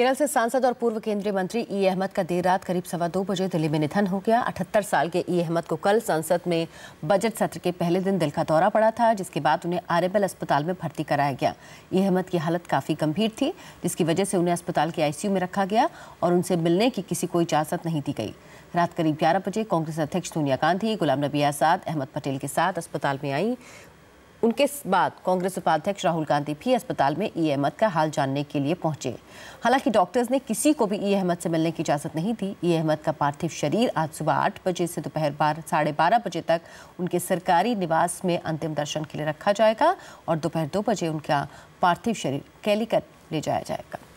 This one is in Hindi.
केरल से सांसद और पूर्व केंद्रीय मंत्री ई अहमद का देर रात करीब सवा दो बजे दिल्ली में निधन हो गया अठहत्तर साल के ई अहमद को कल संसद में बजट सत्र के पहले दिन दिल का दौरा पड़ा था जिसके बाद उन्हें आरएबएल अस्पताल में भर्ती कराया गया ई अहमद की हालत काफ़ी गंभीर थी जिसकी वजह से उन्हें अस्पताल के आईसीयू में रखा गया और उनसे मिलने की किसी को इजाज़त नहीं दी गई रात करीब ग्यारह बजे कांग्रेस अध्यक्ष सोनिया गांधी गुलाम नबी आज़ाद अहमद पटेल के साथ अस्पताल में आई उनके बाद कांग्रेस उपाध्यक्ष राहुल गांधी भी अस्पताल में ई अहमद का हाल जानने के लिए पहुंचे हालांकि डॉक्टर्स ने किसी को भी ई अहमद से मिलने की इजाज़त नहीं दी ई अहमद का पार्थिव शरीर आज सुबह आठ बजे से दोपहर बार साढ़े बारह बजे तक उनके सरकारी निवास में अंतिम दर्शन के लिए रखा जाएगा और दोपहर दो बजे उनका पार्थिव शरीर कैलीकट ले जाया जाएगा